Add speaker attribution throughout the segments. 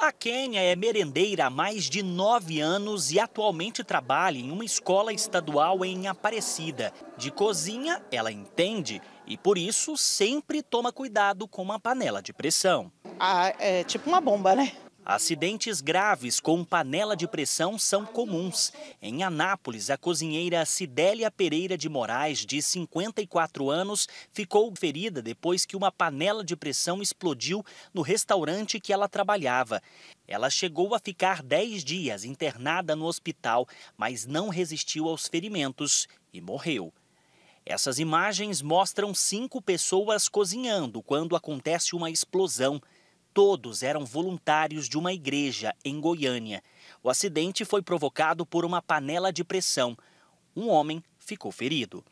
Speaker 1: A Kênia é merendeira há mais de nove anos e atualmente trabalha em uma escola estadual em Aparecida. De cozinha, ela entende e, por isso, sempre toma cuidado com uma panela de pressão.
Speaker 2: Ah, é tipo uma bomba,
Speaker 1: né? Acidentes graves com panela de pressão são comuns. Em Anápolis, a cozinheira Sidélia Pereira de Moraes, de 54 anos, ficou ferida depois que uma panela de pressão explodiu no restaurante que ela trabalhava. Ela chegou a ficar 10 dias internada no hospital, mas não resistiu aos ferimentos e morreu. Essas imagens mostram cinco pessoas cozinhando quando acontece uma explosão. Todos eram voluntários de uma igreja em Goiânia. O acidente foi provocado por uma panela de pressão. Um homem ficou ferido.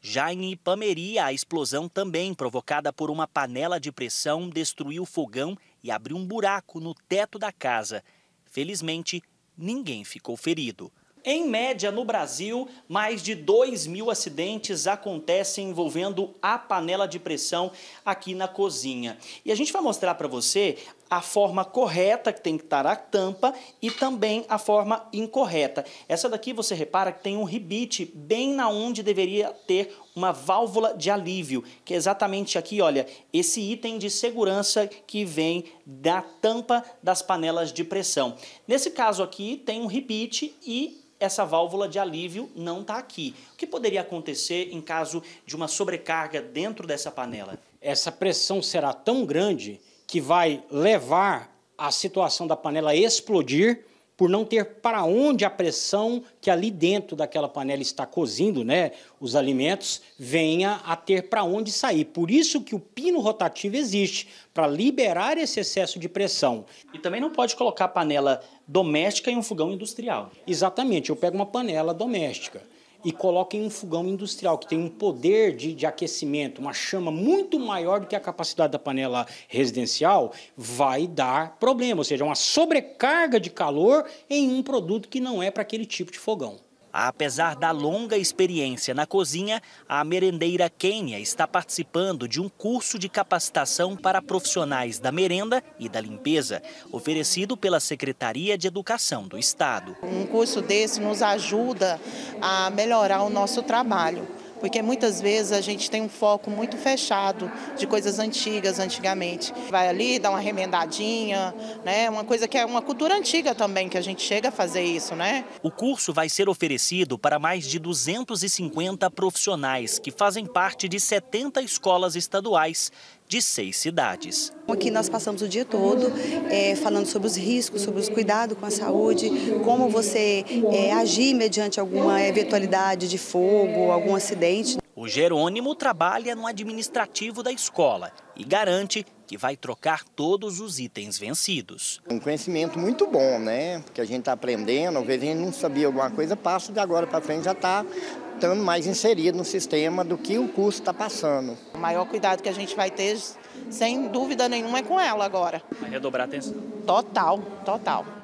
Speaker 1: Já em Ipameri, a explosão também provocada por uma panela de pressão destruiu o fogão e abriu um buraco no teto da casa. Felizmente, ninguém ficou ferido. Em média, no Brasil, mais de 2 mil acidentes acontecem envolvendo a panela de pressão aqui na cozinha. E a gente vai mostrar para você a forma correta que tem que estar a tampa e também a forma incorreta. Essa daqui você repara que tem um ribite bem na onde deveria ter uma válvula de alívio, que é exatamente aqui, olha, esse item de segurança que vem da tampa das panelas de pressão. Nesse caso aqui, tem um repeat e essa válvula de alívio não está aqui. O que poderia acontecer em caso de uma sobrecarga dentro
Speaker 3: dessa panela? Essa pressão será tão grande que vai levar a situação da panela a explodir por não ter para onde a pressão que ali dentro daquela panela está cozindo, né, os alimentos, venha a ter para onde sair. Por isso que o pino rotativo existe, para liberar esse excesso de pressão. E também não pode colocar panela doméstica em um fogão industrial. Exatamente, eu pego uma panela doméstica e coloca em um fogão industrial que tem um poder de, de aquecimento, uma chama muito maior do que a capacidade da panela residencial, vai dar problema, ou seja, é uma sobrecarga de calor em um produto que não é para aquele tipo de fogão.
Speaker 1: Apesar da longa experiência na cozinha, a merendeira Kênia está participando de um curso de capacitação para profissionais da merenda e da limpeza, oferecido pela Secretaria de Educação do Estado.
Speaker 2: Um curso desse nos ajuda a melhorar o nosso trabalho porque muitas vezes a gente tem um foco muito fechado de coisas antigas antigamente. Vai ali, dá uma remendadinha, né? Uma coisa que é uma cultura antiga também, que a gente chega a fazer isso, né?
Speaker 1: O curso vai ser oferecido para mais de 250 profissionais que fazem parte de 70 escolas estaduais de seis cidades.
Speaker 2: Aqui nós passamos o dia todo é, falando sobre os riscos, sobre os cuidados com a saúde, como você é, agir mediante alguma eventualidade de fogo, algum acidente.
Speaker 1: O Jerônimo trabalha no administrativo da escola e garante que vai trocar todos os itens vencidos. Um conhecimento muito bom, né? Porque a gente está aprendendo, às vezes a gente não sabia alguma coisa, passa de
Speaker 2: agora para frente já está estando mais inserido no sistema do que o curso está passando. O maior cuidado que a gente vai ter, sem dúvida nenhuma, é com ela agora.
Speaker 1: Vai redobrar a atenção?
Speaker 2: Total, total.